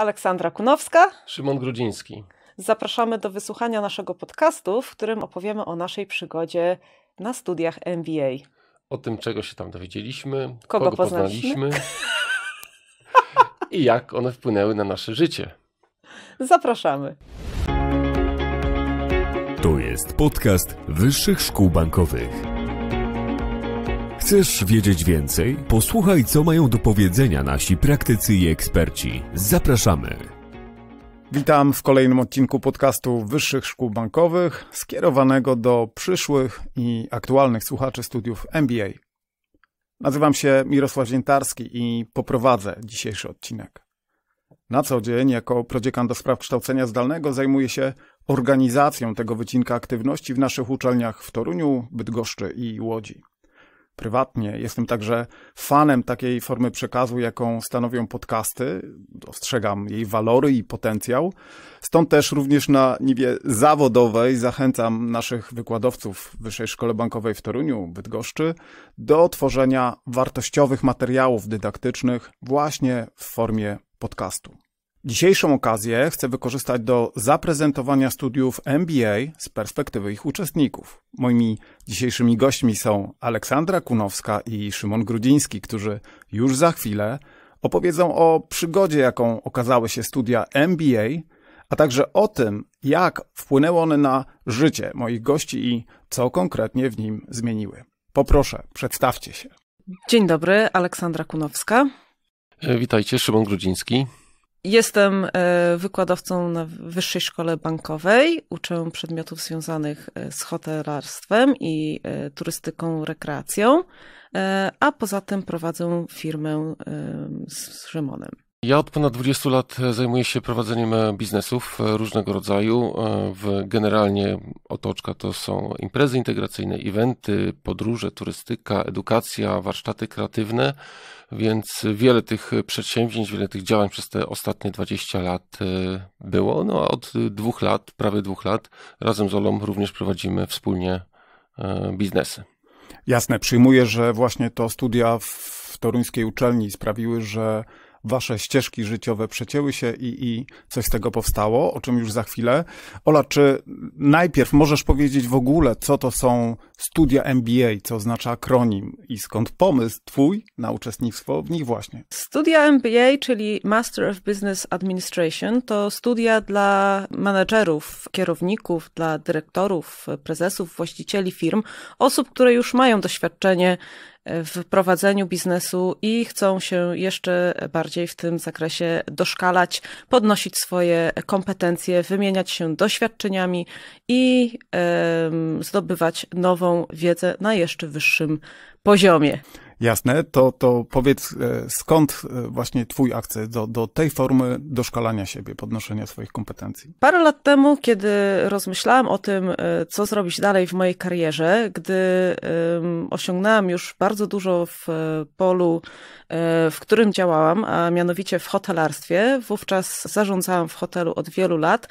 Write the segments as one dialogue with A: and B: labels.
A: Aleksandra Kunowska, Szymon Grudziński. Zapraszamy do wysłuchania naszego podcastu, w którym opowiemy o naszej przygodzie na studiach MBA. O tym, czego się tam
B: dowiedzieliśmy, kogo, kogo poznaliśmy, poznaliśmy i jak one wpłynęły na nasze życie.
A: Zapraszamy.
B: To jest podcast Wyższych Szkół Bankowych. Chcesz
C: wiedzieć więcej? Posłuchaj, co mają do powiedzenia nasi praktycy i eksperci. Zapraszamy! Witam w kolejnym odcinku podcastu Wyższych Szkół Bankowych, skierowanego do przyszłych i aktualnych słuchaczy studiów MBA. Nazywam się Mirosław Ziętarski i poprowadzę dzisiejszy odcinek. Na co dzień, jako prodziekan do spraw kształcenia zdalnego, zajmuję się organizacją tego wycinka aktywności w naszych uczelniach w Toruniu, Bydgoszczy i Łodzi prywatnie. Jestem także fanem takiej formy przekazu, jaką stanowią podcasty. Dostrzegam jej walory i potencjał. Stąd też również na niwie zawodowej zachęcam naszych wykładowców w Wyższej Szkole Bankowej w Toruniu, Bydgoszczy, do tworzenia wartościowych materiałów dydaktycznych właśnie w formie podcastu. Dzisiejszą okazję chcę wykorzystać do zaprezentowania studiów MBA z perspektywy ich uczestników. Moimi dzisiejszymi gośćmi są Aleksandra Kunowska i Szymon Grudziński, którzy już za chwilę opowiedzą o przygodzie, jaką okazały się studia MBA, a także o tym, jak wpłynęły one na życie moich gości i co konkretnie w nim zmieniły. Poproszę, przedstawcie się.
A: Dzień dobry, Aleksandra Kunowska.
B: E, witajcie, Szymon Grudziński.
A: Jestem e, wykładowcą na Wyższej Szkole Bankowej. Uczę przedmiotów związanych e, z hotelarstwem i e, turystyką, rekreacją, a poza tym prowadzę firmę z Szymonem.
B: Ja od ponad 20 lat e, zajmuję się prowadzeniem e, biznesów e, różnego rodzaju. W generalnie otoczka to są imprezy integracyjne, eventy, podróże, turystyka, edukacja, warsztaty kreatywne, więc wiele tych przedsięwzięć, wiele tych działań przez te ostatnie 20 lat było. No a od dwóch lat, prawie dwóch lat, razem z Olą również prowadzimy wspólnie biznesy.
C: Jasne, przyjmuję, że właśnie to studia w toruńskiej uczelni sprawiły, że wasze ścieżki życiowe przecięły się i, i coś z tego powstało, o czym już za chwilę. Ola, czy najpierw możesz powiedzieć w ogóle, co to są studia MBA, co oznacza akronim i skąd pomysł twój na uczestnictwo w nich właśnie?
A: Studia MBA, czyli Master of Business Administration, to studia dla menedżerów, kierowników, dla dyrektorów, prezesów, właścicieli firm, osób, które już mają doświadczenie w prowadzeniu biznesu i chcą się jeszcze bardziej w tym zakresie doszkalać, podnosić swoje kompetencje, wymieniać się doświadczeniami i zdobywać nową wiedzę na jeszcze wyższym poziomie.
C: Jasne, to, to powiedz e, skąd e, właśnie twój akces do, do tej formy doszkalania siebie, podnoszenia swoich kompetencji?
A: Parę lat temu, kiedy rozmyślałam o tym, e, co zrobić dalej w mojej karierze, gdy osiągnęłam już bardzo dużo w polu, w którym działałam, a mianowicie w hotelarstwie, wówczas zarządzałam w hotelu od wielu lat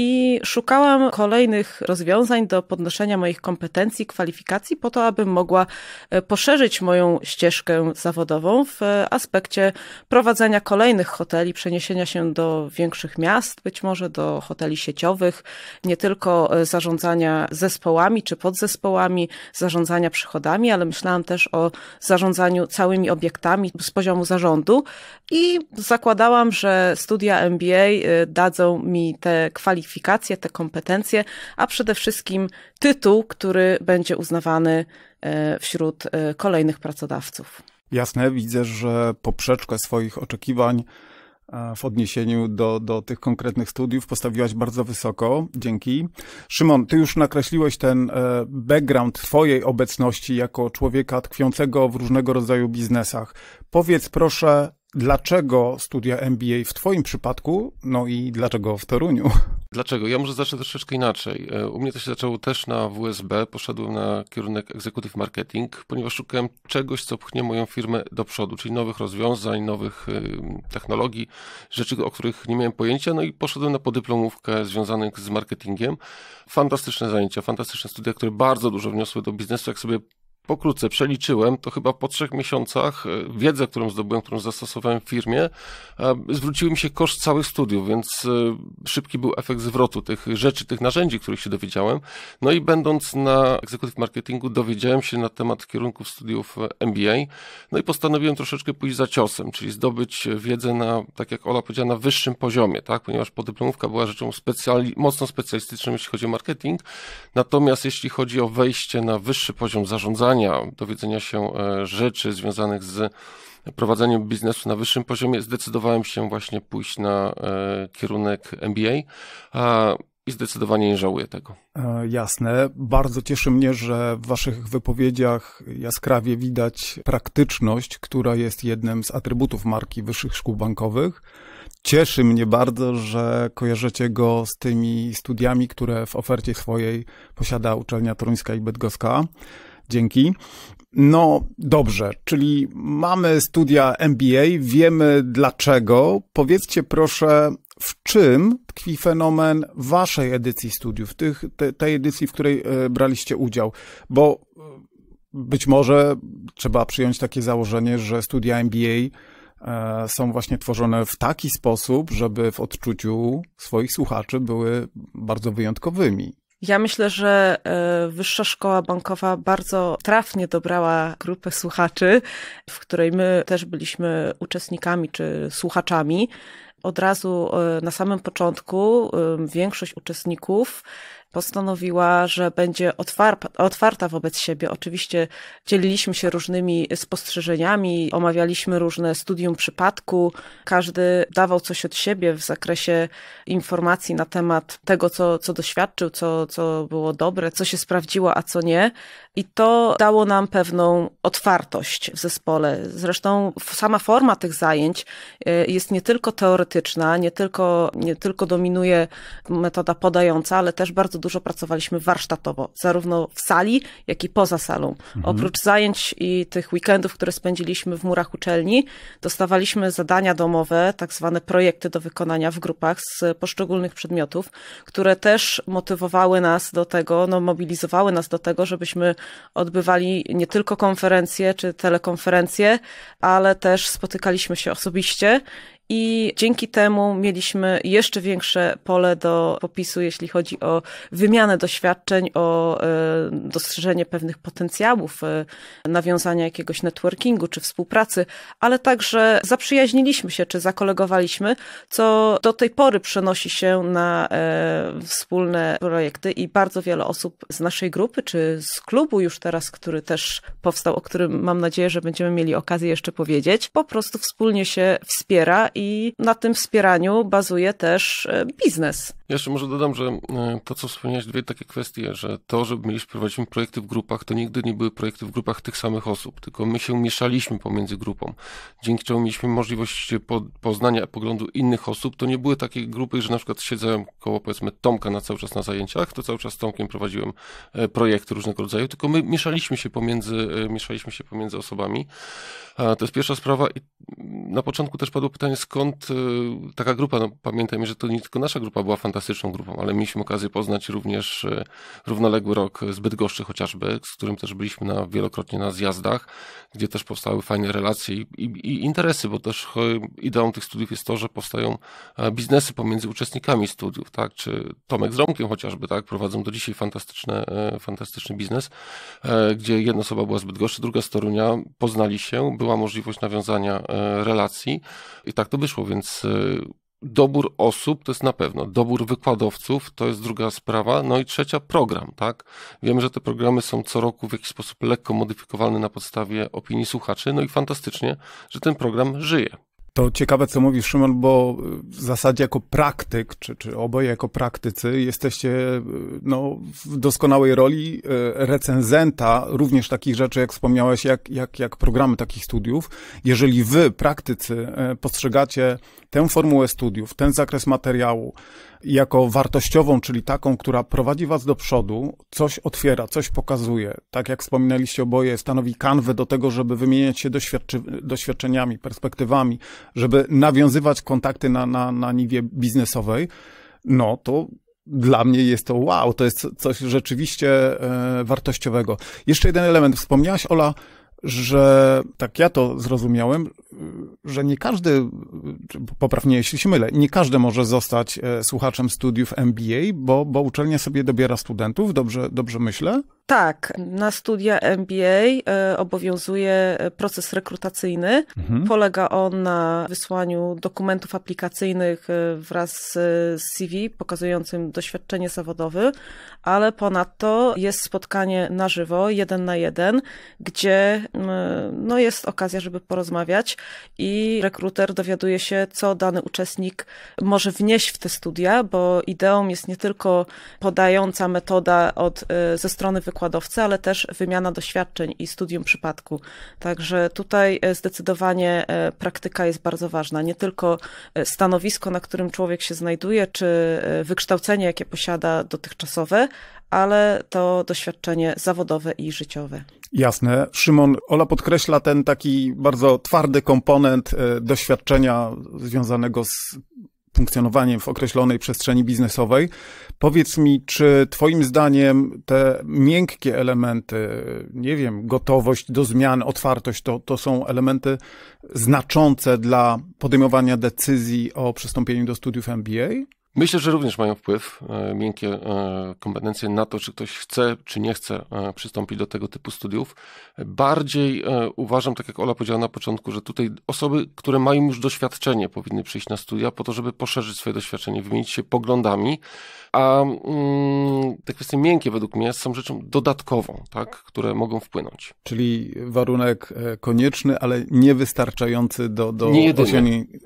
A: i szukałam kolejnych rozwiązań do podnoszenia moich kompetencji, kwalifikacji, po to, abym mogła e, poszerzyć moją ścieżkę zawodową w e, aspekcie prowadzenia kolejnych hoteli, przeniesienia się do większych miast, być może do hoteli sieciowych, nie tylko e, zarządzania zespołami czy podzespołami, zarządzania przychodami, ale myślałam też o zarządzaniu całymi obiektami z poziomu zarządu i zakładałam, że studia MBA dadzą mi te kwalifikacje, kwalifikacje, te kompetencje, a przede wszystkim tytuł, który będzie uznawany e, wśród e, kolejnych pracodawców.
C: Jasne, widzę, że poprzeczkę swoich oczekiwań e, w odniesieniu do, do tych konkretnych studiów postawiłaś bardzo wysoko. Dzięki. Szymon, ty już nakreśliłeś ten background twojej obecności jako człowieka tkwiącego w różnego rodzaju biznesach. Powiedz proszę, dlaczego studia MBA w twoim przypadku, no i dlaczego w Toruniu?
B: Dlaczego? Ja może zacznę troszeczkę inaczej. E, u mnie to się zaczęło też na WSB, poszedłem na kierunek Executive Marketing, ponieważ szukałem czegoś, co pchnie moją firmę do przodu, czyli nowych rozwiązań, nowych e, technologii, rzeczy, o których nie miałem pojęcia, no i poszedłem na podyplomówkę związanych z marketingiem. Fantastyczne zajęcia, fantastyczne studia, które bardzo dużo wniosły do biznesu. Jak sobie pokrótce przeliczyłem, to chyba po trzech miesiącach e, wiedzę, którą zdobyłem, którą zastosowałem w firmie, zwrócił mi się koszt całych studiów, więc e, szybki był efekt zwrotu tych rzeczy, tych narzędzi, których się dowiedziałem. No i będąc na Executive Marketingu dowiedziałem się na temat kierunków studiów e, MBA, no i postanowiłem troszeczkę pójść za ciosem, czyli zdobyć wiedzę na, tak jak Ola powiedziała, na wyższym poziomie, tak, ponieważ podyplomówka była rzeczą specjali mocno specjalistyczną, jeśli chodzi o marketing, natomiast jeśli chodzi o wejście na wyższy poziom zarządzania, dowiedzenia się e, rzeczy związanych z prowadzeniem biznesu na wyższym poziomie, zdecydowałem się właśnie pójść na e, kierunek MBA. I zdecydowanie nie żałuję tego.
C: E, jasne. Bardzo cieszy mnie, że w Waszych wypowiedziach jaskrawie widać praktyczność, która jest jednym z atrybutów marki wyższych szkół bankowych. Cieszy mnie bardzo, że kojarzycie go z tymi studiami, które w ofercie swojej posiada uczelnia Toruńska i Bydgoska. Dzięki. No dobrze, czyli mamy studia MBA, wiemy dlaczego. Powiedzcie proszę, w czym tkwi fenomen waszej edycji studiów, tych, te, tej edycji, w której e, braliście udział? Bo e, być może trzeba przyjąć takie założenie, że studia MBA e, są właśnie tworzone w taki sposób, żeby w odczuciu swoich słuchaczy były bardzo wyjątkowymi.
A: Ja myślę, że e, Wyższa Szkoła Bankowa bardzo trafnie dobrała grupę słuchaczy, w której my też byliśmy uczestnikami czy słuchaczami. Od razu e, na samym początku e, większość uczestników postanowiła, że będzie otwarta, otwarta wobec siebie. Oczywiście dzieliliśmy się różnymi spostrzeżeniami, omawialiśmy różne studium przypadku. Każdy dawał coś od siebie w zakresie informacji na temat tego, co, co doświadczył, co, co było dobre, co się sprawdziło, a co nie. I to dało nam pewną otwartość w zespole. Zresztą sama forma tych zajęć e, jest nie tylko teoretyczna, nie tylko, nie tylko dominuje metoda podająca, ale też bardzo dużo dużo pracowaliśmy warsztatowo, zarówno w sali, jak i poza salą. Mhm. Oprócz zajęć i tych weekendów, które spędziliśmy w murach uczelni, dostawaliśmy zadania domowe, tak zwane projekty do wykonania w grupach z poszczególnych przedmiotów, które też motywowały nas do tego, no, mobilizowały nas do tego, żebyśmy odbywali nie tylko konferencje czy telekonferencje, ale też spotykaliśmy się osobiście i dzięki temu mieliśmy jeszcze większe pole do popisu, jeśli chodzi o wymianę doświadczeń, o e, dostrzeżenie pewnych potencjałów, e, nawiązania jakiegoś networkingu czy współpracy, ale także zaprzyjaźniliśmy się czy zakolegowaliśmy, co do tej pory przenosi się na e, wspólne projekty i bardzo wiele osób z naszej grupy czy z klubu już teraz, który też powstał, o którym mam nadzieję, że będziemy mieli okazję jeszcze powiedzieć, po prostu wspólnie się wspiera i na tym wspieraniu bazuje też e, biznes
B: jeszcze może dodam, że e, to, co wspomniałeś, dwie takie kwestie, że to, że mieliśmy, prowadzić projekty w grupach, to nigdy nie były projekty w grupach tych samych osób, tylko my się mieszaliśmy pomiędzy grupą, dzięki czemu mieliśmy możliwość poznania poglądu innych osób. To nie były takie grupy, że na przykład siedzę koło, powiedzmy, Tomka na cały czas na zajęciach, to cały czas z Tomkiem prowadziłem e, projekty różnego rodzaju, tylko my mieszaliśmy się pomiędzy, e, mieszaliśmy się pomiędzy osobami. To jest pierwsza sprawa i na początku też padło pytanie, skąd taka grupa, no pamiętajmy, że to nie tylko nasza grupa była fantastyczna, fantastyczną grupą, ale mieliśmy okazję poznać również e, równoległy rok z Bydgoszczy chociażby, z którym też byliśmy na, wielokrotnie na zjazdach, gdzie też powstały fajne relacje i, i, i interesy, bo też e, ideą tych studiów jest to, że powstają e, biznesy pomiędzy uczestnikami studiów, tak, czy Tomek z Romkiem chociażby, tak, prowadzą do dzisiaj fantastyczne, fantastyczny biznes, gdzie jedna osoba była z Bydgoszczy, druga z Torunia, poznali się, była możliwość nawiązania relacji i tak to wyszło, więc Dobór osób to jest na pewno, dobór wykładowców to jest druga sprawa, no i trzecia program, tak? Wiemy, że te programy są co roku w jakiś sposób lekko modyfikowane na podstawie opinii słuchaczy, no i fantastycznie, że ten program żyje.
C: To ciekawe, co mówi Szymon, bo w zasadzie jako praktyk, czy, czy oboje jako praktycy, jesteście no, w doskonałej roli e, recenzenta również takich rzeczy, jak wspomniałeś, jak, jak, jak programy takich studiów. Jeżeli wy, praktycy, e, postrzegacie tę formułę studiów, ten zakres materiału jako wartościową, czyli taką, która prowadzi Was do przodu, coś otwiera, coś pokazuje. Tak jak wspominaliście oboje, stanowi kanwę do tego, żeby wymieniać się doświadczeniami, perspektywami, żeby nawiązywać kontakty na, na, na niwie biznesowej, no to dla mnie jest to wow, to jest coś rzeczywiście e, wartościowego. Jeszcze jeden element. Wspomniałaś, Ola, że tak ja to zrozumiałem, że nie każdy, poprawnie jeśli się mylę, nie każdy może zostać e, słuchaczem studiów MBA, bo, bo uczelnia sobie dobiera studentów, dobrze, dobrze myślę?
A: Tak, na studia MBA e, obowiązuje e, proces rekrutacyjny. Mhm. Polega on na wysłaniu dokumentów aplikacyjnych e, wraz z CV pokazującym doświadczenie zawodowe, ale ponadto jest spotkanie na żywo, jeden na jeden, gdzie no, jest okazja, żeby porozmawiać i rekruter dowiaduje się, co dany uczestnik może wnieść w te studia, bo ideą jest nie tylko podająca metoda od, ze strony wykonawcy, wykładowcy, ale też wymiana doświadczeń i studium przypadku. Także tutaj e, zdecydowanie e, praktyka jest bardzo ważna. Nie tylko e, stanowisko, na którym człowiek się znajduje, czy wykształcenie, jakie posiada dotychczasowe, ale to doświadczenie zawodowe i życiowe.
C: Jasne. Szymon, Ola podkreśla ten taki bardzo twardy komponent doświadczenia związanego z funkcjonowaniem w określonej przestrzeni biznesowej. Powiedz mi, czy Twoim zdaniem te miękkie elementy, nie wiem, gotowość do zmian, otwartość, to, to są elementy znaczące dla podejmowania decyzji o przystąpieniu do studiów
B: MBA? Myślę, że również mają wpływ e, miękkie e, kompetencje na to, czy ktoś chce, czy nie chce e, przystąpić do tego typu studiów. Bardziej uważam, tak jak Ola powiedziała na początku, że tutaj osoby, które mają już doświadczenie, powinny przyjść na studia po to, żeby poszerzyć swoje doświadczenie, wymienić się poglądami, a mm, te kwestie miękkie według mnie są rzeczą dodatkową, tak, które mogą wpłynąć.
C: Czyli warunek konieczny, ale niewystarczający do, do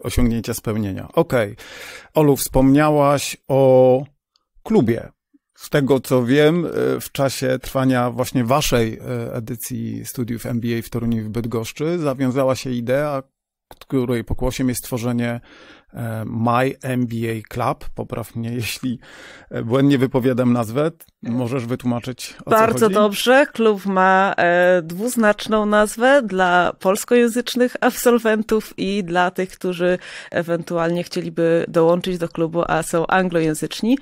C: osiągnięcia spełnienia. Okej. Okay. Olu wspomniała o klubie. Z tego co wiem, y, w czasie trwania właśnie waszej y, edycji studiów MBA w Toruniu w Bydgoszczy zawiązała się idea, której pokłosiem jest tworzenie E, my MBA Club, popraw mnie, jeśli e, błędnie wypowiadam nazwę, możesz wytłumaczyć o Bardzo co chodzi?
A: dobrze, klub ma e, dwuznaczną nazwę dla polskojęzycznych absolwentów i dla tych, którzy ewentualnie chcieliby dołączyć do klubu, a są anglojęzyczni.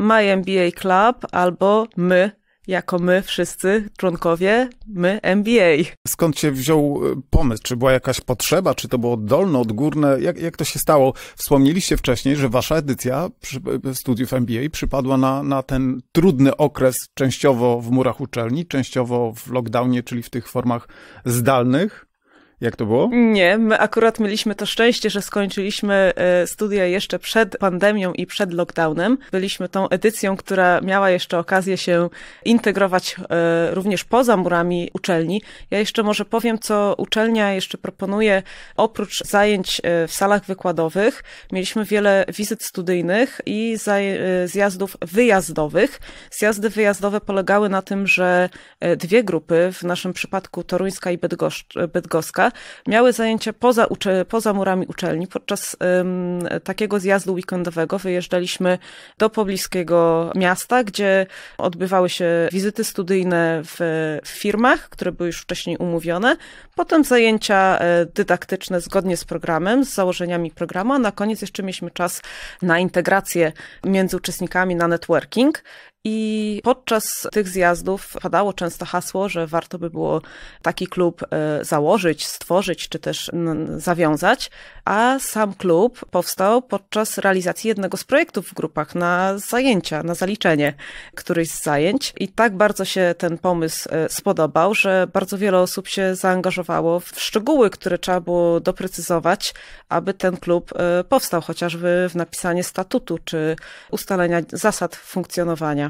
A: My MBA Club albo My jako my wszyscy członkowie, my MBA.
C: Skąd się wziął y, pomysł? Czy była jakaś potrzeba? Czy to było oddolne, odgórne? Jak, jak to się stało? Wspomnieliście wcześniej, że wasza edycja przy, y, studiów MBA przypadła na, na ten trudny okres, częściowo w murach uczelni, częściowo w lockdownie, czyli w tych formach zdalnych. Jak to było?
A: Nie, my akurat mieliśmy to szczęście, że skończyliśmy e, studia jeszcze przed pandemią i przed lockdownem. Byliśmy tą edycją, która miała jeszcze okazję się integrować e, również poza murami uczelni. Ja jeszcze może powiem, co uczelnia jeszcze proponuje oprócz zajęć e, w salach wykładowych. Mieliśmy wiele wizyt studyjnych i zjazdów wyjazdowych. Zjazdy wyjazdowe polegały na tym, że dwie grupy, w naszym przypadku Toruńska i Bydgoszka, miały zajęcia poza, poza murami uczelni. Podczas um, takiego zjazdu weekendowego wyjeżdżaliśmy do pobliskiego miasta, gdzie odbywały się wizyty studyjne w, w firmach, które były już wcześniej umówione, potem zajęcia e, dydaktyczne zgodnie z programem, z założeniami programu, a na koniec jeszcze mieliśmy czas na integrację między uczestnikami, na networking. I podczas tych zjazdów padało często hasło, że warto by było taki klub e, założyć, stworzyć czy też zawiązać, a sam klub powstał podczas realizacji jednego z projektów w grupach na zajęcia, na zaliczenie któryś z zajęć. I tak bardzo się ten pomysł e, spodobał, że bardzo wiele osób się zaangażowało w szczegóły, które trzeba było doprecyzować, aby ten klub e, powstał, chociażby w napisanie statutu czy ustalenia zasad funkcjonowania.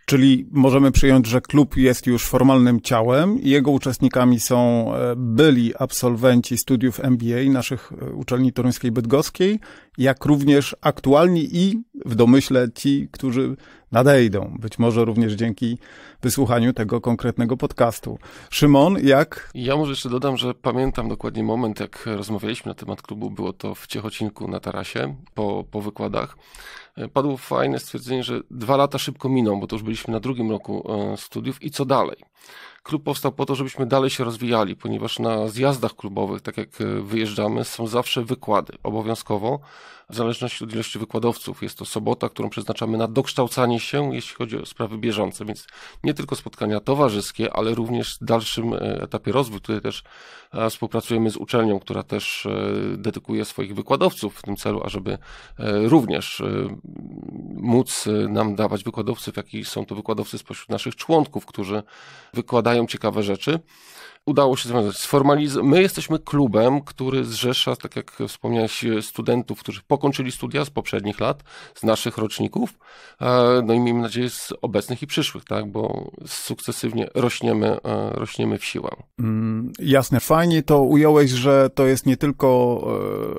C: Czyli możemy przyjąć, że klub jest już formalnym ciałem. Jego uczestnikami są e, byli absolwenci studiów MBA naszych e, uczelni toruńskiej bydgoskiej, jak również aktualni i w domyśle ci, którzy nadejdą. Być może również dzięki wysłuchaniu tego konkretnego podcastu. Szymon, jak?
B: Ja może jeszcze dodam, że pamiętam dokładnie moment, jak rozmawialiśmy na temat klubu. Było to w Ciechocinku na tarasie po, po wykładach. E, padło fajne stwierdzenie, że dwa lata szybko miną, bo to już byliśmy byliśmy na drugim roku e, studiów i co dalej klub powstał po to, żebyśmy dalej się rozwijali, ponieważ na zjazdach klubowych, tak jak e, wyjeżdżamy, są zawsze wykłady obowiązkowo, w zależności od ilości wykładowców. Jest to sobota, którą przeznaczamy na dokształcanie się, jeśli chodzi o sprawy bieżące, więc nie tylko spotkania towarzyskie, ale również w dalszym e, etapie rozwoju. Tutaj też e, współpracujemy z uczelnią, która też dedykuje swoich wykładowców w tym celu, ażeby również móc nam dawać wykładowców, jaki są to wykładowcy spośród naszych członków, którzy wykładają dają ciekawe rzeczy udało się związać. My jesteśmy klubem, który zrzesza, tak jak wspomniałeś, studentów, którzy pokończyli studia z poprzednich lat, z naszych roczników, e, no i miejmy nadzieję z obecnych i przyszłych, tak, bo sukcesywnie rośniemy, e, rośniemy w siłę.
C: Mm, jasne, fajnie to ująłeś, że to jest nie tylko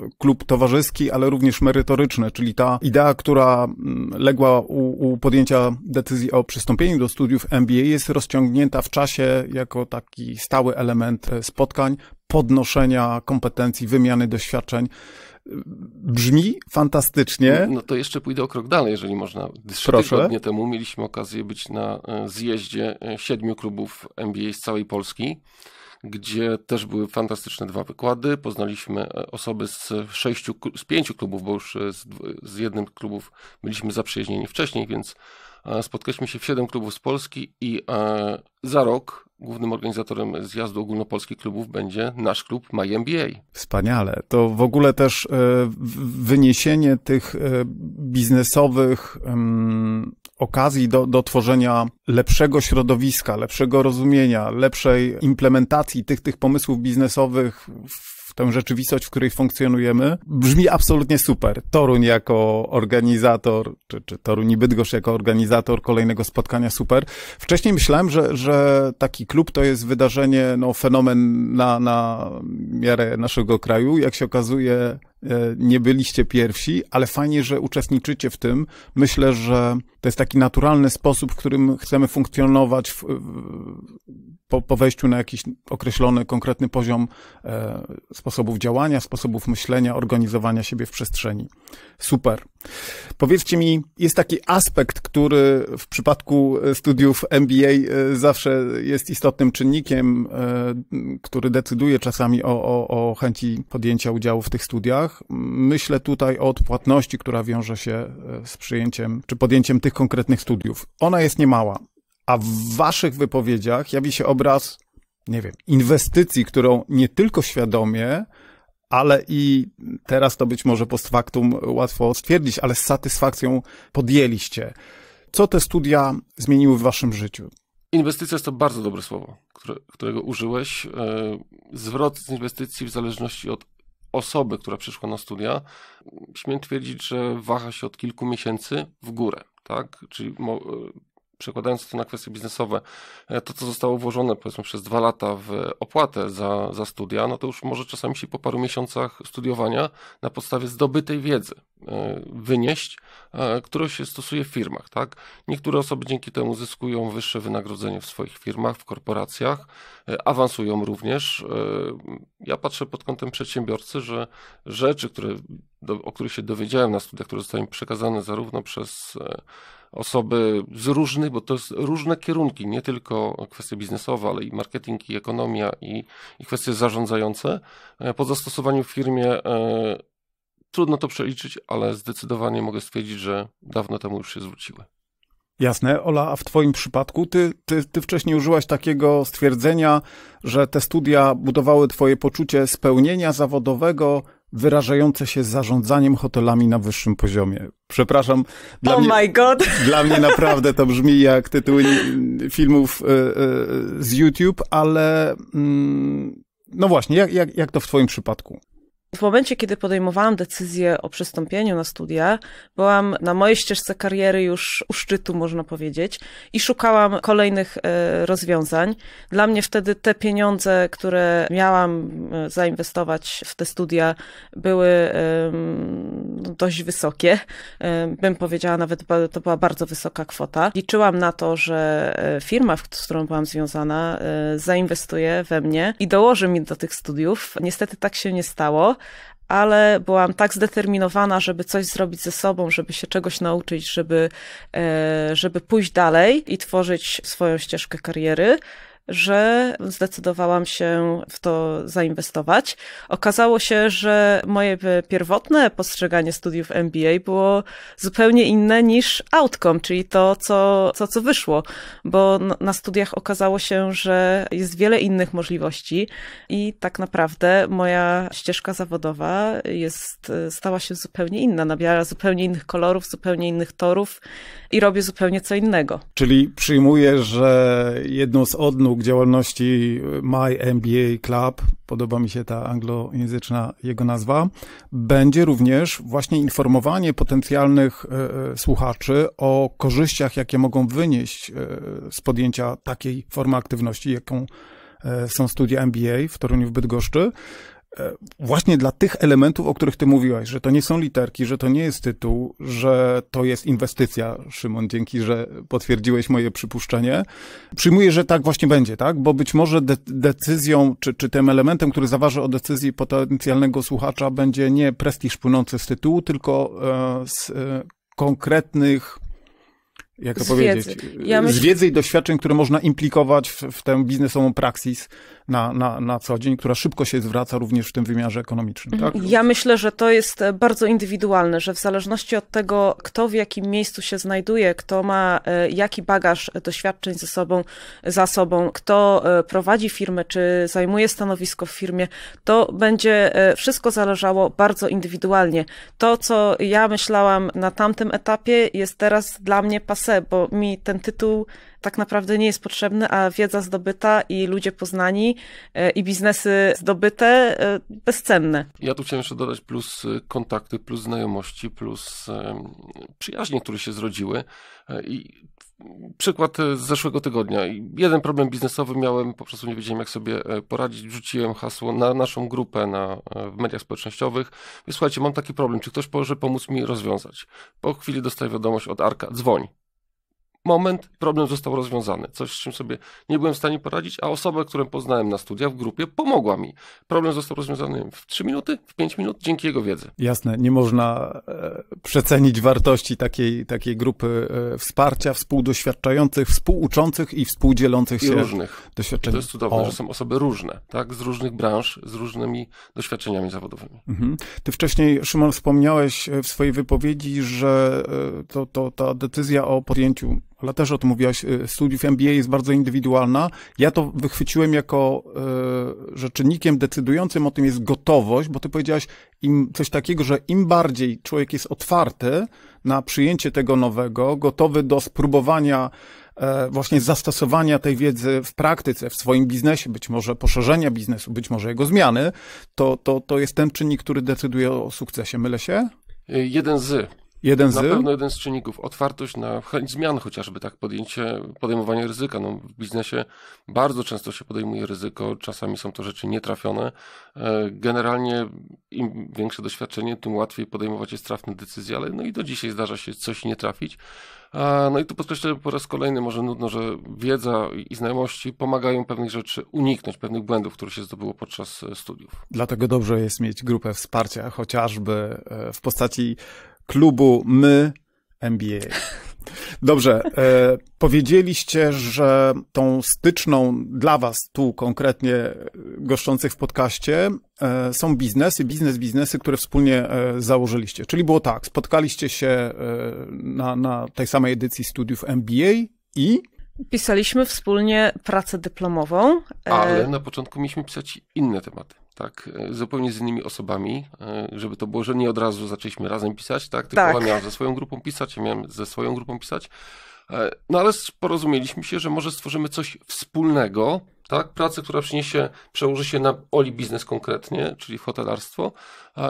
C: e, klub towarzyski, ale również merytoryczny, czyli ta idea, która mm, legła u, u podjęcia decyzji o przystąpieniu do studiów MBA jest rozciągnięta w czasie jako taki stały cały element e, spotkań, podnoszenia kompetencji, wymiany doświadczeń. Brzmi fantastycznie.
B: No, no to jeszcze pójdę o krok dalej, jeżeli można. Trzy tygodnie temu mieliśmy okazję być na e, zjeździe e, siedmiu klubów MBA z całej Polski, gdzie też były fantastyczne dwa wykłady. Poznaliśmy osoby z, sześciu, z pięciu klubów, bo już z, z jednym klubów byliśmy zaprzyjaźnieni wcześniej, więc Spotkaliśmy się w 7 klubów z Polski i e, za rok głównym organizatorem zjazdu ogólnopolskich klubów będzie nasz klub MyMBA.
C: Wspaniale. To w ogóle też e, wyniesienie tych e, biznesowych okazji do, do tworzenia lepszego środowiska, lepszego rozumienia, lepszej implementacji tych, tych pomysłów biznesowych w tę rzeczywistość, w której funkcjonujemy, brzmi absolutnie super. Toruń jako organizator, czy, czy Toruń i Bydgoszcz jako organizator kolejnego spotkania super. Wcześniej myślałem, że, że taki klub to jest wydarzenie, no fenomen na, na miarę naszego kraju. Jak się okazuje, E, nie byliście pierwsi, ale fajnie, że uczestniczycie w tym. Myślę, że to jest taki naturalny sposób, w którym chcemy funkcjonować w, po, po wejściu na jakiś określony, konkretny poziom e, sposobów działania, sposobów myślenia, organizowania siebie w przestrzeni. Super. Powiedzcie mi, jest taki aspekt, który w przypadku e, studiów MBA e, zawsze jest istotnym czynnikiem, e, który decyduje czasami o, o, o chęci podjęcia udziału w tych studiach. Myślę tutaj o odpłatności, która wiąże się z przyjęciem czy podjęciem tych konkretnych studiów. Ona jest niemała, a w waszych wypowiedziach jawi się obraz, nie wiem, inwestycji, którą nie tylko świadomie, ale i teraz to być może post factum łatwo stwierdzić, ale z satysfakcją podjęliście. Co te studia zmieniły w waszym życiu?
B: Inwestycja jest to bardzo dobre słowo, które, którego użyłeś. E, zwrot z inwestycji w zależności od osoby, która przyszła na studia, śmiem twierdzić, że waha się od kilku miesięcy w górę. Tak? Czyli e, przekładając to na kwestie biznesowe, e, to co zostało włożone powiedzmy przez dwa lata w opłatę za, za studia, no to już może czasami się po paru miesiącach studiowania na podstawie zdobytej wiedzy e, wynieść, e, które się stosuje w firmach. Tak? Niektóre osoby dzięki temu zyskują wyższe wynagrodzenie w swoich firmach, w korporacjach, awansują również. Ja patrzę pod kątem przedsiębiorcy, że rzeczy, które do, o których się dowiedziałem na studiach, które zostały mi przekazane zarówno przez e, osoby z różnych, bo to jest różne kierunki, nie tylko kwestie biznesowe, ale i marketing, i ekonomia, i, i kwestie zarządzające. E, po zastosowaniu w firmie e, trudno to przeliczyć, ale zdecydowanie mogę stwierdzić, że dawno temu już się zwróciły.
C: Jasne. Ola, a w Twoim przypadku ty, ty, ty wcześniej użyłaś takiego stwierdzenia, że te studia budowały Twoje poczucie spełnienia zawodowego, wyrażające się zarządzaniem hotelami na wyższym poziomie. Przepraszam. Dla oh mnie, my god! Dla mnie naprawdę to brzmi jak tytuły filmów e, e, z YouTube, ale mm, no właśnie, jak, jak, jak to w twoim przypadku?
A: w momencie, kiedy podejmowałam decyzję o przystąpieniu na studia, byłam na mojej ścieżce kariery już u szczytu, można powiedzieć, i szukałam kolejnych e, rozwiązań. Dla mnie wtedy te pieniądze, które miałam e, zainwestować w te studia, były no, dość wysokie. E, bym powiedziała nawet, to była bardzo wysoka kwota. Liczyłam na to, że firma, z którą byłam związana, zainwestuje we mnie i dołoży mi do tych studiów. Niestety tak się nie stało ale byłam tak zdeterminowana, żeby coś zrobić ze sobą, żeby się czegoś nauczyć, żeby, e, żeby pójść dalej i tworzyć swoją ścieżkę kariery, że zdecydowałam się w to zainwestować. Okazało się, że moje pierwotne postrzeganie studiów MBA było zupełnie inne niż outcome, czyli to, co, co, co wyszło, bo na studiach okazało się, że jest wiele innych możliwości i tak naprawdę moja ścieżka zawodowa jest, stała się zupełnie inna, nabiera zupełnie innych kolorów, zupełnie innych torów i robię zupełnie co innego.
C: Czyli przyjmuję, że jedną z odnóg działalności My MBA Club, podoba mi się ta anglojęzyczna jego nazwa, będzie również właśnie informowanie potencjalnych e, e, słuchaczy o korzyściach, jakie mogą wynieść e, z podjęcia takiej formy aktywności, jaką są studia MBA w Toruniu w Bydgoszczy. E, właśnie dla tych elementów, o których ty mówiłaś, że to nie są literki, że to nie jest tytuł, że to jest inwestycja. Szymon, dzięki, że potwierdziłeś moje przypuszczenie. Przyjmuję, że tak właśnie będzie, tak? Bo być może de decyzją, czy, czy tym elementem, który zaważy o decyzji potencjalnego słuchacza będzie nie prestiż płynący z tytułu, tylko e, z e, konkretnych jak to z powiedzieć, wiedzy. Ja z wiedzy i doświadczeń, które można implikować w, w tę biznesową praksis na, na, na co dzień, która szybko się zwraca również w tym wymiarze ekonomicznym. Tak?
A: Ja myślę, że to jest e, bardzo indywidualne, że w zależności od tego, kto w jakim miejscu się znajduje, kto ma e, jaki bagaż doświadczeń ze sobą, za sobą, kto e, prowadzi firmę, czy zajmuje stanowisko w firmie, to będzie wszystko zależało bardzo indywidualnie. To, co ja myślałam na tamtym etapie, jest teraz dla mnie passe, bo mi ten tytuł tak naprawdę nie jest potrzebny, a wiedza zdobyta i ludzie poznani e, i biznesy zdobyte e, bezcenne.
B: Ja tu chciałem jeszcze dodać plus e, kontakty, plus znajomości, plus przyjaźnie, które się zrodziły i przykład z zeszłego tygodnia. Jeden problem biznesowy miałem, po prostu nie wiedziałem, jak sobie poradzić. Wrzuciłem hasło na naszą grupę na, w mediach społecznościowych. I słuchajcie, mam taki problem, czy ktoś może pomóc mi rozwiązać? Po chwili dostaję wiadomość od Arka, dzwoń moment, problem został rozwiązany. Coś, z czym sobie nie byłem w stanie poradzić, a osoba, którą poznałem na studiach w grupie, pomogła mi. Problem został rozwiązany w 3 minuty, w 5 minut, dzięki jego wiedzy.
C: Jasne, nie można e, przecenić wartości takiej, takiej grupy e, wsparcia, współdoświadczających, współuczących i współdzielących I się różnych. doświadczeń. I to jest cudowne, o. że są
B: osoby różne, tak? Z różnych branż, z różnymi doświadczeniami zawodowymi.
C: Mhm. Ty wcześniej, Szymon, wspomniałeś e, w swojej wypowiedzi, że to, to ta decyzja o podjęciu Ola też o tym mówiłaś, y, studiów MBA jest bardzo indywidualna. Ja to wychwyciłem jako, że y, czynnikiem decydującym o tym jest gotowość, bo ty powiedziałaś im coś takiego, że im bardziej człowiek jest otwarty na przyjęcie tego nowego, gotowy do spróbowania e, właśnie zastosowania tej wiedzy w praktyce, w swoim biznesie, być może poszerzenia biznesu, być może jego zmiany, to, to, to jest ten czynnik, który decyduje o sukcesie. Mylę się?
B: Y, jeden z. Jeden z? Na pewno jeden z czynników. Otwartość na chęć zmian chociażby, tak, podjęcie, podejmowanie ryzyka. No, w biznesie bardzo często się podejmuje ryzyko, czasami są to rzeczy nietrafione. E, generalnie im większe doświadczenie, tym łatwiej podejmować jest trafne decyzje, ale no i do dzisiaj zdarza się coś nie trafić. E, no i tu podkreślę po raz kolejny, może nudno, że wiedza i znajomości pomagają pewnych rzeczy uniknąć, pewnych błędów, które się zdobyło podczas e, studiów.
C: Dlatego dobrze jest mieć grupę wsparcia, chociażby w postaci klubu My NBA. Dobrze, e, powiedzieliście, że tą styczną dla was tu konkretnie e, goszczących w podcaście e, są biznesy, biznes, biznesy, które wspólnie e, założyliście. Czyli było tak, spotkaliście się e, na, na tej samej edycji studiów MBA i Pisaliśmy
A: wspólnie pracę dyplomową. E, Ale
B: na początku mieliśmy pisać inne tematy tak, e, zupełnie z innymi osobami, e, żeby to było, że nie od razu zaczęliśmy razem pisać, tak, tylko tak. ja miałem ze swoją grupą pisać, ja miałem ze swoją grupą pisać, e, no ale porozumieliśmy się, że może stworzymy coś wspólnego, tak, pracę, która przyniesie, przełoży się na Oli biznes konkretnie, czyli w hotelarstwo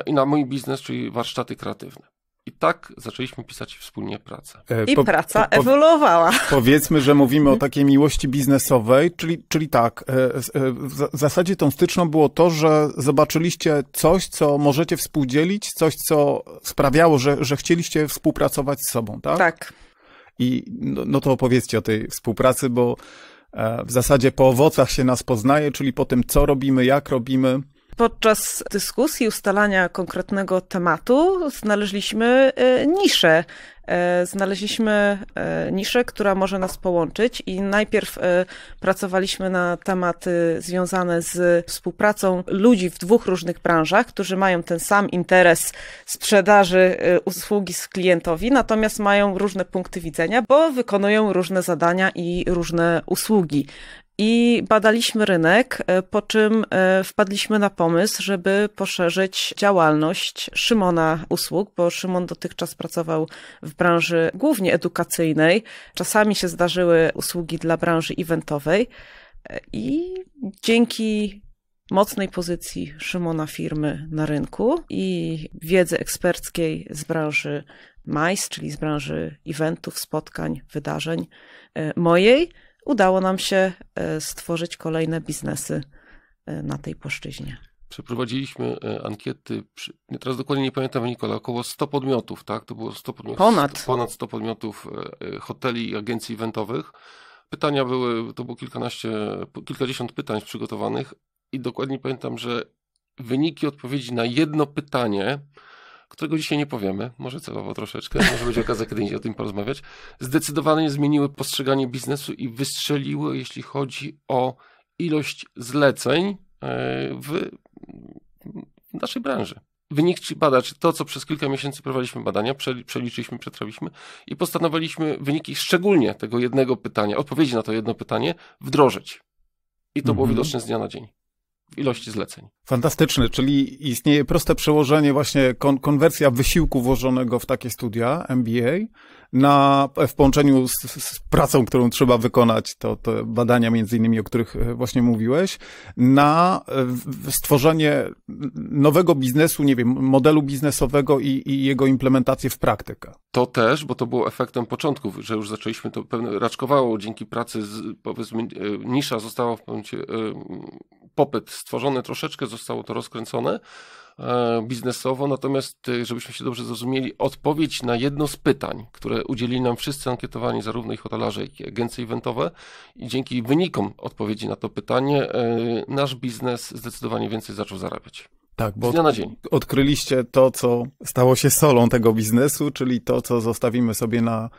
B: i na mój biznes, czyli warsztaty kreatywne. I tak zaczęliśmy pisać wspólnie pracę. E,
A: I po, praca po, ewoluowała.
C: Powiedzmy, że mówimy o takiej miłości biznesowej, czyli, czyli tak, e, e, w zasadzie tą styczną było to, że zobaczyliście coś, co możecie współdzielić, coś, co sprawiało, że, że chcieliście współpracować z sobą, tak? Tak. I no, no to opowiedzcie o tej współpracy, bo w zasadzie po owocach się nas poznaje, czyli po tym, co robimy, jak robimy.
A: Podczas dyskusji ustalania konkretnego tematu znaleźliśmy e, niszę. E, znaleźliśmy e, niszę, która może nas połączyć, i najpierw pracowaliśmy na tematy związane z współpracą ludzi w dwóch różnych branżach, którzy mają ten sam interes sprzedaży usługi z klientowi, natomiast mają różne punkty widzenia, bo wykonują różne zadania i różne usługi i badaliśmy rynek, e, po czym e, wpadliśmy na pomysł, żeby poszerzyć działalność Szymona Usług, bo Szymon dotychczas pracował w branży głównie edukacyjnej. Czasami się zdarzyły usługi dla branży eventowej e, i dzięki mocnej pozycji Szymona firmy na rynku i wiedzy eksperckiej z branży MICE, czyli z branży eventów, spotkań, wydarzeń mojej, udało nam się e, stworzyć kolejne biznesy e, na tej płaszczyźnie.
B: Przeprowadziliśmy e, ankiety, teraz dokładnie nie pamiętam Nikola, około 100 podmiotów, tak? To było 100 podmiotów. Ponad. Ponad 100 podmiotów hoteli i agencji eventowych. Pytania były, to było kilkanaście, kilkadziesiąt pytań przygotowanych i dokładnie pamiętam, że wyniki odpowiedzi na jedno pytanie którego dzisiaj nie powiemy, może celowo troszeczkę, może będzie okazja kiedy indziej o tym porozmawiać, zdecydowanie zmieniły postrzeganie biznesu i wystrzeliły, jeśli chodzi o ilość zleceń e, w naszej branży. Wynik badaczy, to co przez kilka miesięcy prowadziliśmy badania, przeliczyliśmy, przetrawiliśmy i postanowiliśmy wyniki szczególnie tego jednego pytania, odpowiedzi na to jedno pytanie wdrożyć. I to było mhm. widoczne z dnia na dzień ilości zleceń. fantastyczne,
C: czyli istnieje proste przełożenie właśnie kon konwersja wysiłku włożonego w takie studia MBA na, w połączeniu z, z pracą, którą trzeba wykonać, to, badania między innymi, o których e, właśnie mówiłeś, na stworzenie nowego biznesu, nie wiem, modelu biznesowego i, i jego implementację w praktykę.
B: To też, bo to było efektem początków, że już zaczęliśmy to pewne raczkowało dzięki pracy, z, powiedzmy, e, nisza została w pewnym e, popyt stworzony troszeczkę, zostało to rozkręcone e, biznesowo, natomiast e, żebyśmy się dobrze zrozumieli, odpowiedź na jedno z pytań, które udzielili nam wszyscy ankietowani, zarówno i hotelarze, jak i agencje eventowe i dzięki wynikom odpowiedzi na to pytanie e, nasz biznes zdecydowanie więcej zaczął zarabiać.
C: Tak, bo dzień odkryliście to, co stało się solą tego biznesu, czyli to, co zostawimy sobie na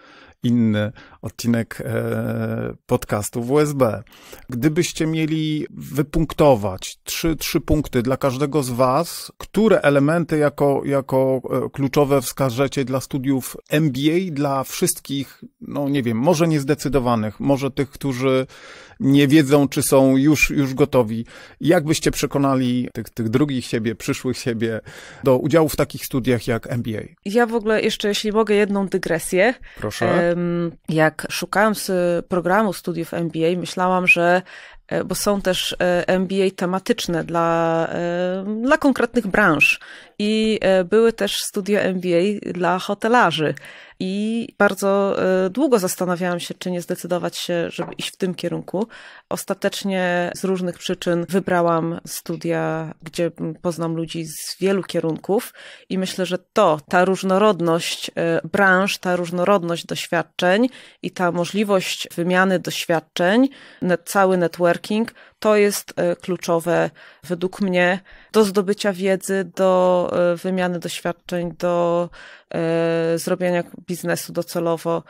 C: inny odcinek e, podcastu WSB. Gdybyście mieli wypunktować trzy, trzy punkty dla każdego z Was, które elementy jako, jako e, kluczowe wskażecie dla studiów MBA, dla wszystkich, no nie wiem, może niezdecydowanych, może tych, którzy nie wiedzą, czy są już, już gotowi. Jak byście przekonali tych, tych drugich siebie, przyszłych siebie do udziału w takich studiach jak MBA?
A: Ja w ogóle jeszcze, jeśli mogę, jedną dygresję. Proszę. Jak szukałam programu studiów MBA, myślałam, że E, bo są też e, MBA tematyczne dla, e, dla konkretnych branż i były też studia MBA dla hotelarzy. I bardzo długo zastanawiałam się, czy nie zdecydować się, żeby iść w tym kierunku, Ostatecznie z różnych przyczyn wybrałam studia, gdzie poznam ludzi z wielu kierunków i myślę, że to, ta różnorodność e, branż, ta różnorodność doświadczeń i ta możliwość wymiany doświadczeń, cały networking, to jest e, kluczowe według mnie do zdobycia wiedzy, do e, wymiany doświadczeń, do zrobienia biznesu docelowo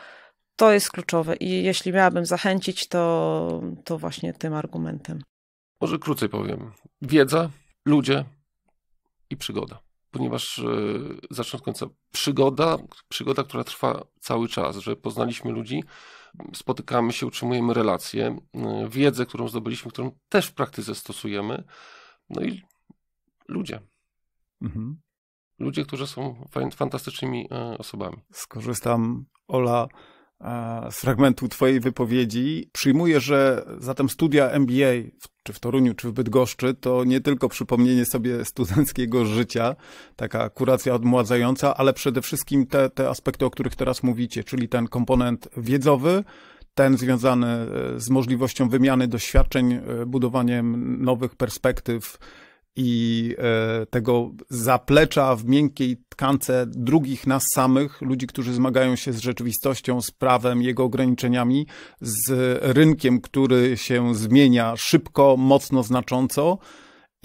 A: to jest kluczowe i jeśli miałabym zachęcić, to, to właśnie tym argumentem.
B: Może krócej powiem. Wiedza, ludzie i przygoda. Ponieważ yy, zacznę od końca. Przygoda, przygoda, która trwa cały czas, że poznaliśmy ludzi, spotykamy się, utrzymujemy relacje, yy, wiedzę, którą zdobyliśmy, którą też w praktyce stosujemy, no i ludzie. Mhm. Ludzie, którzy są fantastycznymi yy, osobami. Skorzystam, Ola, z
C: fragmentu Twojej wypowiedzi. Przyjmuję, że zatem studia MBA, czy w Toruniu, czy w Bydgoszczy, to nie tylko przypomnienie sobie studenckiego życia, taka kuracja odmładzająca, ale przede wszystkim te, te aspekty, o których teraz mówicie, czyli ten komponent wiedzowy, ten związany e, z możliwością wymiany doświadczeń, e, budowaniem nowych perspektyw, i e, tego zaplecza w miękkiej tkance drugich nas samych, ludzi, którzy zmagają się z rzeczywistością, z prawem, jego ograniczeniami, z rynkiem, który się zmienia szybko, mocno, znacząco.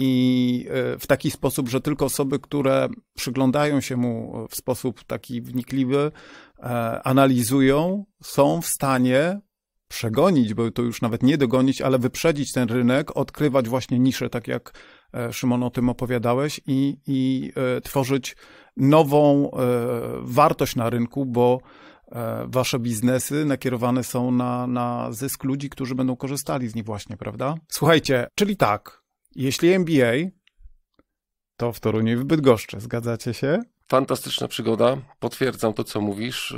C: I e, w taki sposób, że tylko osoby, które przyglądają się mu w sposób taki wnikliwy, e, analizują, są w stanie przegonić, bo to już nawet nie dogonić, ale wyprzedzić ten rynek, odkrywać właśnie nisze, tak jak E, Szymon, o tym opowiadałeś, i, i e, tworzyć nową e, wartość na rynku, bo wasze biznesy nakierowane są na, na zysk ludzi, którzy będą korzystali z nich właśnie, prawda? Słuchajcie, czyli tak, jeśli MBA, to w Toruniu i w Bydgoszczy, zgadzacie się?
B: Fantastyczna przygoda, potwierdzam to, co mówisz.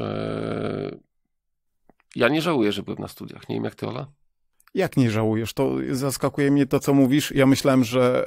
B: Ja nie żałuję, że byłem na studiach, nie wiem jak ty, Ola.
C: Jak nie żałujesz? To zaskakuje mnie to, co mówisz. Ja myślałem, że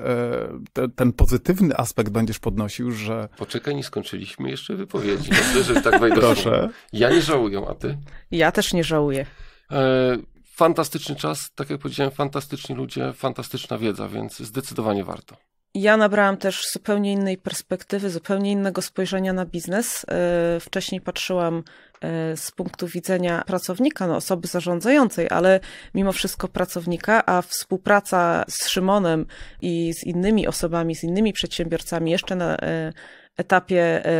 C: e, te, ten pozytywny
B: aspekt będziesz podnosił, że. Poczekaj, nie skończyliśmy jeszcze wypowiedzi. że tak wejdę. Proszę. Ja nie żałuję, a ty?
A: Ja też nie żałuję.
B: E, fantastyczny czas, tak jak powiedziałem, fantastyczni ludzie, fantastyczna wiedza, więc zdecydowanie warto.
A: Ja nabrałam też zupełnie innej perspektywy, zupełnie innego spojrzenia na biznes. E, wcześniej patrzyłam E, z punktu widzenia pracownika, no osoby zarządzającej, ale mimo wszystko pracownika, a współpraca z Szymonem i z innymi osobami, z innymi przedsiębiorcami jeszcze na e, etapie e,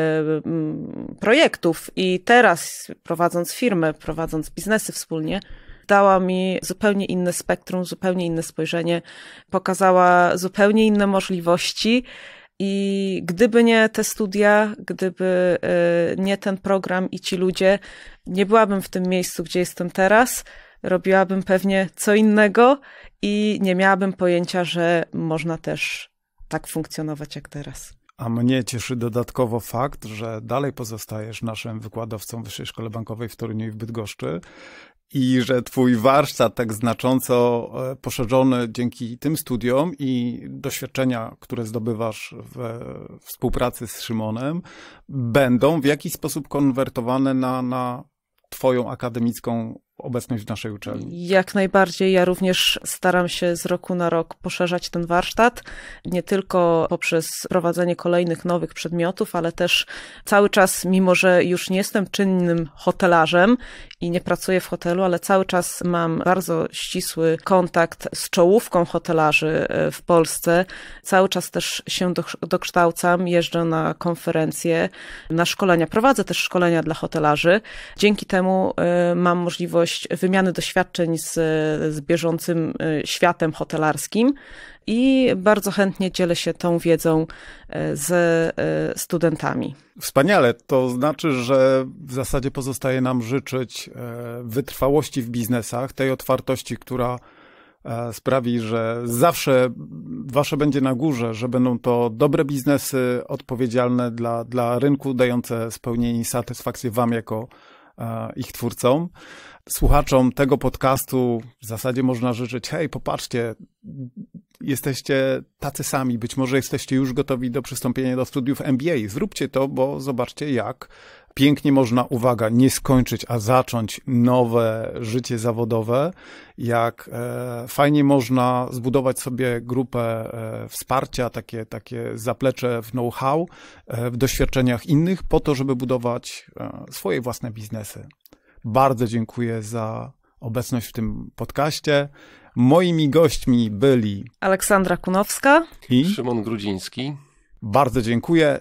A: projektów i teraz prowadząc firmę, prowadząc biznesy wspólnie, dała mi zupełnie inne spektrum, zupełnie inne spojrzenie, pokazała zupełnie inne możliwości. I gdyby nie te studia, gdyby y, nie ten program i ci ludzie, nie byłabym w tym miejscu, gdzie jestem teraz. Robiłabym pewnie co innego i nie miałabym pojęcia, że można też tak funkcjonować jak teraz.
C: A mnie cieszy dodatkowo fakt, że dalej pozostajesz naszym wykładowcą w Wyższej Szkole Bankowej w Toruniu i w Bydgoszczy i że twój warsztat tak znacząco e, poszerzony dzięki tym studiom i doświadczenia, które zdobywasz w współpracy z Szymonem, będą w jakiś sposób konwertowane na, na twoją akademicką obecność w naszej uczelni.
A: Jak najbardziej. Ja również staram się z roku na rok poszerzać ten warsztat, nie tylko poprzez prowadzenie kolejnych nowych przedmiotów, ale też cały czas, mimo że już nie jestem czynnym hotelarzem i nie pracuję w hotelu, ale cały czas mam bardzo ścisły kontakt z czołówką hotelarzy e, w Polsce. Cały czas też się dokształcam, jeżdżę na konferencje, na szkolenia. Prowadzę też szkolenia dla hotelarzy. Dzięki temu e, mam możliwość możliwość wymiany doświadczeń z, z bieżącym e, światem hotelarskim i bardzo chętnie dzielę się tą wiedzą e, z e, studentami.
C: Wspaniale, to znaczy, że w zasadzie pozostaje nam życzyć wytrwałości w biznesach, tej otwartości, która sprawi, że zawsze wasze będzie na górze, że będą to dobre biznesy, odpowiedzialne dla, dla rynku, dające spełnienie i satysfakcję wam jako E, ich twórcom. Słuchaczom tego podcastu w zasadzie można życzyć, hej, popatrzcie, jesteście tacy sami, być może jesteście już gotowi do przystąpienia do studiów MBA. Zróbcie to, bo zobaczcie, jak pięknie można, uwaga, nie skończyć, a zacząć nowe życie zawodowe, jak e, fajnie można zbudować sobie grupę e, wsparcia, takie, takie zaplecze w know-how, e, w doświadczeniach innych, po to, żeby budować e, swoje własne biznesy. Bardzo dziękuję za obecność w tym podcaście. Moimi gośćmi byli
A: Aleksandra Kunowska i Szymon Grudziński. Bardzo dziękuję.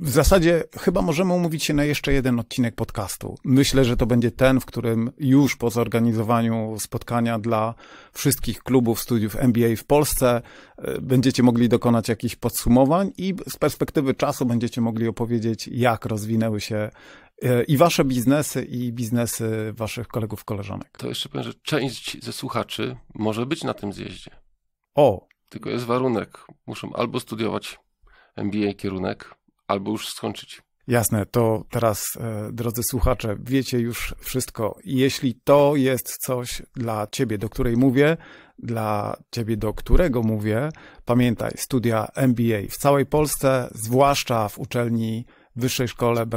C: W zasadzie chyba możemy umówić się na jeszcze jeden odcinek podcastu. Myślę, że to będzie ten, w którym już po zorganizowaniu spotkania dla wszystkich klubów studiów MBA w Polsce e, będziecie mogli dokonać jakichś podsumowań i z perspektywy czasu będziecie mogli opowiedzieć, jak rozwinęły się e, i wasze biznesy, i biznesy waszych kolegów, koleżanek. To jeszcze
B: powiem, że część ze słuchaczy może być na tym zjeździe. O! Tylko jest warunek, muszą albo studiować MBA kierunek, albo już skończyć.
C: Jasne, to teraz, e, drodzy słuchacze, wiecie już wszystko. Jeśli to jest coś dla ciebie, do której mówię, dla ciebie, do którego mówię, pamiętaj, studia MBA w całej Polsce, zwłaszcza w uczelni Wyższej Szkole Bank